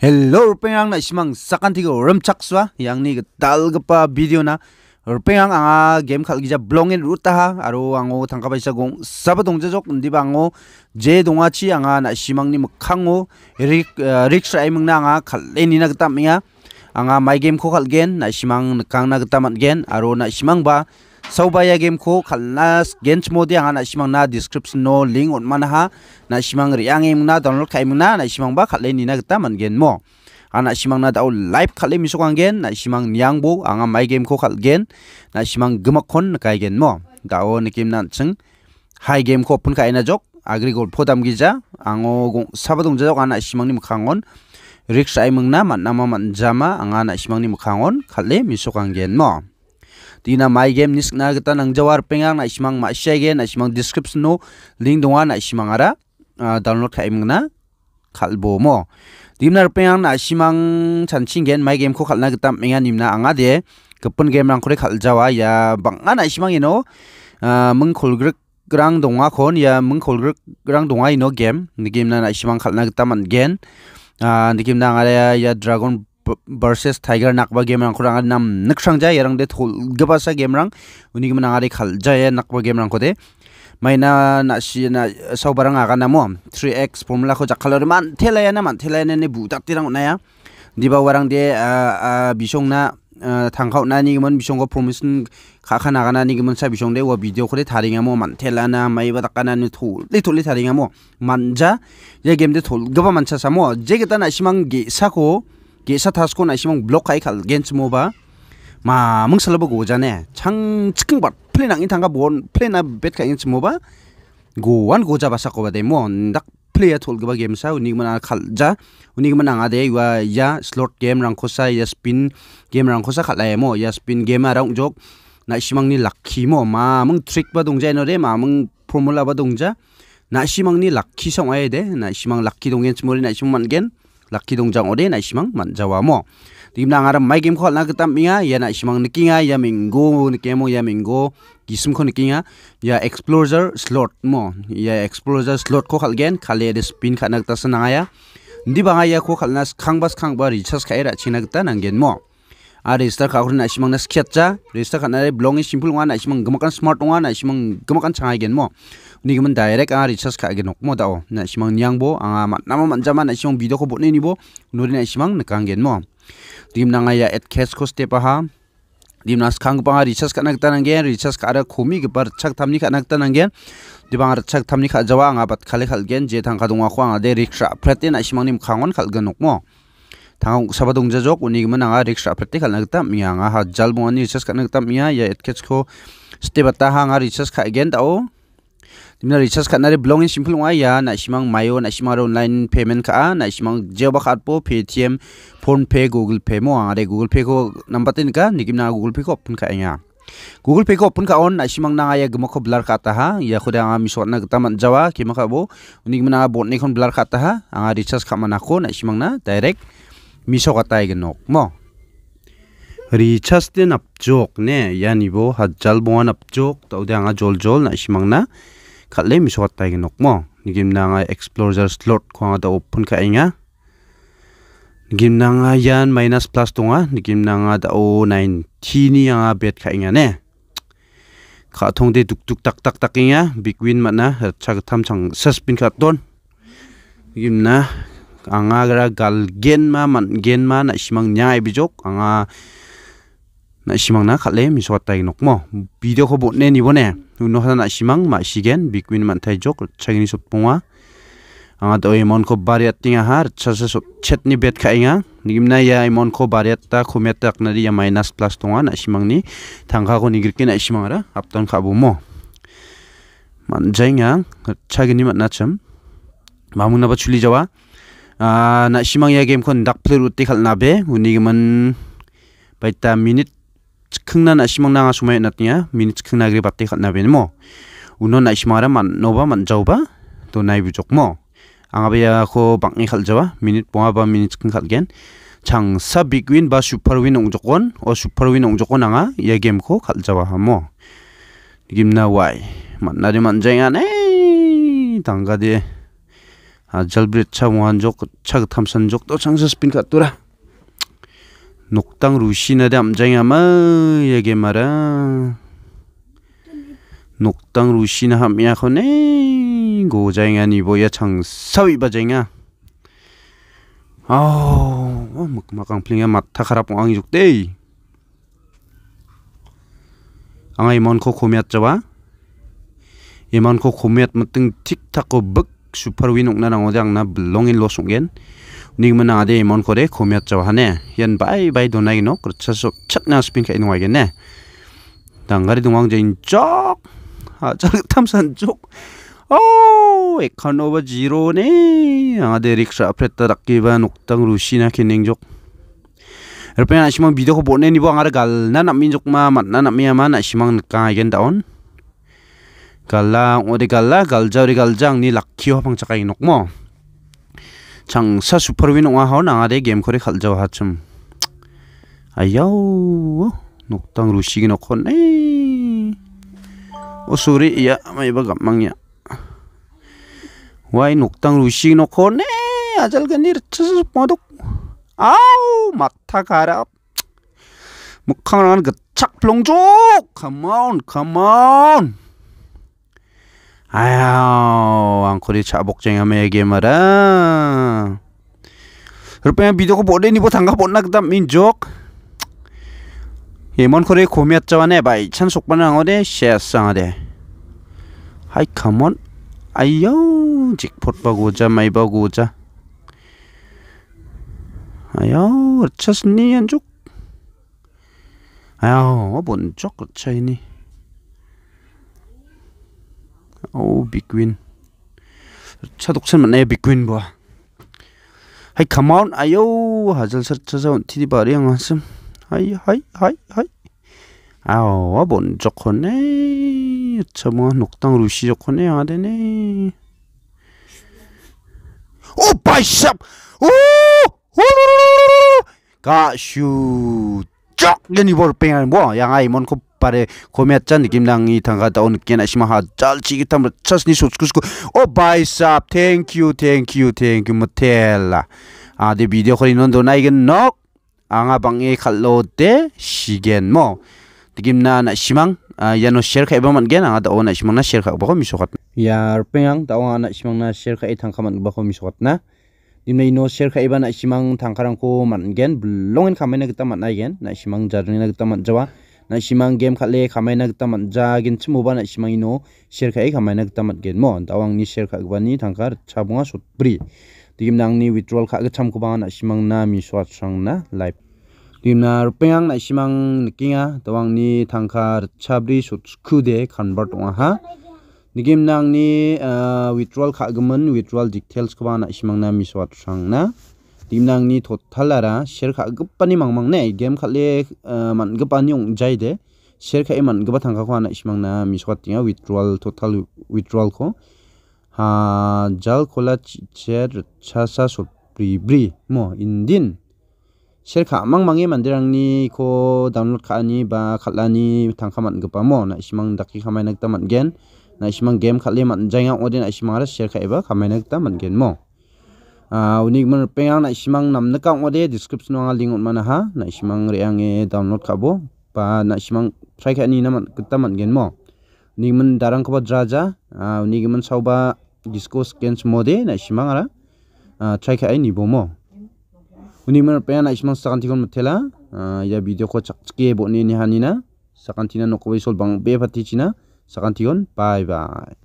Hello Rupenang na ismang sakan tigo remchak swa yang ni gatal gapa video na Rupenang ang game khal gija blongin ruta ha aro ang o tangka pa isa gong sabat ong jajok ndi ba ang o je dong achi ang a na ismang ni mukhang o rik eh, sa imang na ang a khal le ni na gatam miya ang a my game ko khal gen na ismang nakang na gatam at gen aro na ismang ba sobaya game ko khalna gens modi anga na simang na description no link on manha na simang riang em na download kai na na simang ba khalle ni na gata mangen mo anga simang na dau live khalle mi sokang gen na simang niang bo anga my game ko khal gen na simang gemak kon kai gen mo dao nikim nan chung hai game ko pun kai na jok agri gol phodam gija ango sabadong jok anga simang ni mkhangon rik sai mangna manna ma manjama anga na simang ni mkhangon khalle mi sokang gen mo tina my game niskna gata nang jawar pengang na ismang ma shege na ismang description no link donga na ismang ara ah, download khaim na khalbo mo dimnar pengang na ismang chanching gen my game ko khalna gata menga nimna anga de kapun game rang kore khaljawa ya banga na ismang ino ah, mung khulgruk grang donga kon ya mung khulgruk grang donga ino game ni game na na ismang khalna gata man gen ah, ni game na ara ya dragon versus tiger nakba game rang kurang nam nikshang jay rang de thul gabasa game rang uni gam nangari khal jay nakba game rang kode maina na si na sau barang aga namo 3x formula ko jakhalor man thela ya na man thela ne ne bu ta tirang na ya diba warang de a a bisong na thangkhau na ni gam bisong ko permission kha kha na ga na ni gam sa bisong de wo video khore tharing amo man thela na mai ba takka na ni thul li thul li tharing amo man ja ye game de thul gaba man cha samo je ge ta na simang ge sa ko g e s a thasko na s i m o n block kai khal gens c mo ba ma mung salabo go jane chang chiking bat p l a n ang thanga bon p l a n a bet kai gens mo ba go wan go ja basa ko ba de mo n dak play a thol ga game sa unig man khal ja unig man anga de wa ya slot game rang khosa ya spin game rang khosa khalai mo ya spin game arang jok na simang ni lakhi mo ma mung trick ba dong ja i no re ma mung formula ba dong ja na simang ni lakhi s o n g ai de na simang lakhi dong gens c mo re na simang man gen lucky dong jang ode na ishimang man jawa mo tim nang aram mai kim khol na ka tam mia ya na ishimang nikinga ya minggo nikemo ya minggo kisum ko nikinga ya explorer slot mo ya explorer slot ko khal gen khale de spin kha nak ta sanaya ndi ba ya ko khal na khang bas khang ba richas khaira chinagta nangen mo a register kha khurna simang na skhet cha register kha na re blong is e simple wan na simang gamakan smart wan na simang gamakan changa gen mo ni gam direct a research kha gen ok mo dao na simang nyang bo a ma nam man jama na simang video ko bo ni bo no re na simang na kang gen mo dim na nga ya at cash ko step ha dim na skhang pa research kha na ta nang research kha ra khomi ge par chak tham ni ta nang gen dibang ra chak tham ni kha nga bat khale khal je thang dunga khwa nga de riksha pratin e a nim khangon khal mo tang saba dong jajok uni gimana nga riksha prati khalna gita miya nga ha jal bo ani recharge khalna gita miya ya etkets ko ste bata ha nga recharge kha again dao dimna recharge khalna re belong in simple nga ya na simang mayo na simang online payment ka na simang jeba khat po paytm phone pay google pay mo nga re google pay ko number tin ka nikimna google pay ko open ka anya Google Pay ko open ka on asimang na ya gmo ko blur kata ha ya khuda nga misot na gta man jawa ki ma ka bo unik mana bot ne kon blur kata ha anga recharge kha mana ko na asimang na direct 미소 갔다 이게 녹뭐 리차스테 납족네 야니보 하잘보안 납족 또대가 졸졸 나시망나 칼레 미소 갔다 이게 녹뭐 니김나가 익스플로러 슬롯 코아다 오픈 카잉아 니김나가 얀 마이너스 플러스 동아 니김나가 다오 19니야 벳 카잉아네 kha thong de duk duk tak tak tak ya big ma na chang anga gra gal gen ma man gen ma na shimang nyai bi jok anga na shimang na khale mi so tai nok mo video ko bot ne ni bone nu no na shimang ma shigen big win man thai jok chagini so ponga anga to e mon ko bari ating a har chasa so chet ni bet khai nga nigim na ya e mon ko bari ta khu me tak na ri ya minus plus tonga na shimang ni thangha ko ni gir ke na shimang ra apton khabu mo man jainga chagini mat na cham mamuna ba chuli jawa na simang ya game kon dak pleru ti khalna be uni gman baita minit khungna na simang na sumai natnya minit khungna gre batte khalna be mo uno na simara man noba man jawba to nai bi mo anga be ya kho bangi khal jawa minit poa ba minit khung khal gen chang sa big win ba super win ong jokon o super win ong jokon anga ya game kho khal jawa ha mo gimna wai man na de man jenga ne tangade jalbrit chamuan jok chag thamsan jok to changsa spin ka tura noktang rushina dam janga ma yage mara noktang rushina ham ya khone go janga ni bo ya chang sawi ba janga aw mak makang plinga matha kharap ang juk dei angai mon ko khomiat chawa iman ko khomiat mating tik thak ko bak super win ukna rang ojang na long in loss ungen ning mana ade mon kore khomya chawane yen bai bai donai no krcha so chak na spin kai nwa gen ne dangari dungwang jain chok ha chak tamsan chok o oh, ekhon ob zero ne ade riksha apretta rakki ba nuktang rusina kining jok erpen ashimang bidho bonne ni bo angara gal na namin jok ma mat na namia ma na ashimang kai gen daon g a l a n odi g a l a galja ori galjang ni lakhi h a pangchaka inokmo changsa super win ongwa ho nanga de game kore khalja hachum ayau o noktang rushigi nokon ei ajal ga n r chus u 소리 야마이 k 감망이 a 와 a 녹당 루시 놓고네 아 a n ga 츠스 a 독 아우 막타 가라 목항을 하는 그 착플롱족 컴온 on 아유 앙코리 자복쟁이하면 얘기해마라 그러면 비도고 보레니 보상가 뭐 보나 그다 민족 예먼 코리 고미었자와네 바이 찬 속반항어데 셰상어데 하이 컴온 아이요 직포 바고자 마이 바고자 아유 어차스니 안족 아유 뭐 뭔족 어차이니 오 비퀸 차독 쳔만 에봐 하이 컴온 아요 하절 서서 하이 하이 하이 하이 아오 아본 좋코네 참아 녹당 루시 좋코네 아데네 가슈 chok le ni bor pen bo ya ngai mon ko pare ko me chan kim dang ni thang ga ta on ken asima ha chal chi ki tam chas ni ko o bai sap thank you thank you thank you motel a de video khori non do nai gen nok anga bang e khallo de shigen mo tikim na na shimang ya no share ka e ba man gen anga da on shimang na share ka e ba ko mi sokat ya pen yang ta ona shimang na share ka e thang kha man ba ko mi sokat na dimnai no share khai ban simang thangkarang ko mangen blongen khamaina gita managen na simang jarni na gita manjawa na simang game khale khamaina gita manja gin chmu ban simang ino share khai khamaina gita matgen mo dawang ni share khak ban ni thangkar chabunga sut pri digim nang ni withdrawal khak cham ko ban simang na mi swat sang na live dimna rupeng na simang nikinga dawang ni thangkar chabri sut khu de convert ha nigim nangni uh, withdrawal khagman withdrawal details ko bana simangna miswat sangna nigim nangni total ara share khagpani mangmang nei game khale uh, man gpani ung jaide share khai e man gba thangka ko ana simangna miswat tinga withdrawal total withdrawal ko ha jal khola chet cha sa so pri bri mo indin share kha mang mangi e mandirang ni ko download kha ni ba khala ni thangka man gpa mo na simang daki khamai nak ta man gen naishimang game khali man jainga odin aishimang ara share khaiba kamaina ta mangen mo ah unik man pengang naishimang namna ka ode description wa link on mana ha naishimang reang e download khabo pa naishimang try khani na man kta mangen mo unik man darang khaba draja ah unik man sauba discuss kens mode naishimang ara ah try khai e ni bo mo unik man pengang naishimang sakanti kon mathela ah ya video ko chak chike bo ni ha ni hanina sakantina nokoi sol bang be phati china Sa Kantiyon, bye-bye.